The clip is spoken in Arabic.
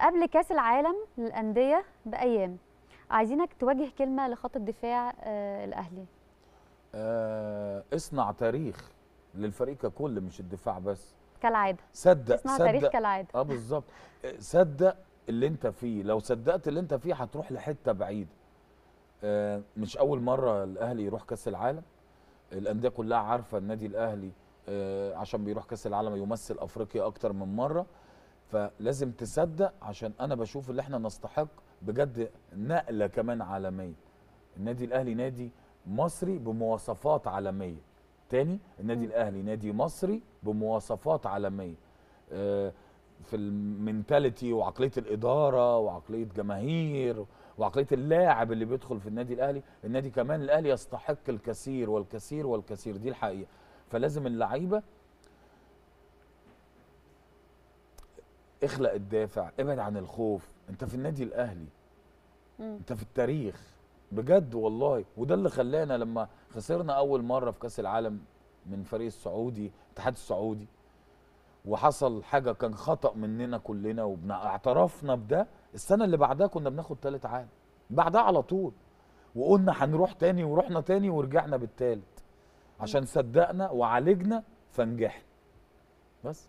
قبل كاس العالم للانديه بايام عايزينك توجه كلمه لخط الدفاع آه، الاهلي آه، اصنع تاريخ للفريق ككل مش الدفاع بس كالعاده صدق اصنع صدق تاريخ كالعاده اه بالظبط آه، صدق اللي انت فيه لو صدقت اللي انت فيه هتروح لحته بعيده مش اول مره الاهلي يروح كاس العالم الانديه كلها عارفه النادي الاهلي عشان بيروح كاس العالم يمثل افريقيا اكتر من مره فلازم تصدق عشان انا بشوف اللي احنا نستحق بجد نقله كمان عالميه النادي الاهلي نادي مصري بمواصفات عالميه تاني النادي الاهلي نادي مصري بمواصفات عالميه آه، في المنتاليتي وعقليه الاداره وعقليه جماهير وعقليه اللاعب اللي بيدخل في النادي الاهلي النادي كمان الاهلي يستحق الكثير والكثير والكثير دي الحقيقه فلازم اللعيبه اخلق الدافع ابعد عن الخوف انت في النادي الاهلي مم. انت في التاريخ بجد والله وده اللي خلانا لما خسرنا اول مره في كاس العالم من فريق السعودي الاتحاد السعودي وحصل حاجه كان خطا مننا كلنا واعترفنا بده السنه اللي بعدها كنا بناخد ثالث عام بعدها على طول وقلنا هنروح تاني ورحنا تاني ورجعنا بالتالت عشان صدقنا وعالجنا فنجحنا بس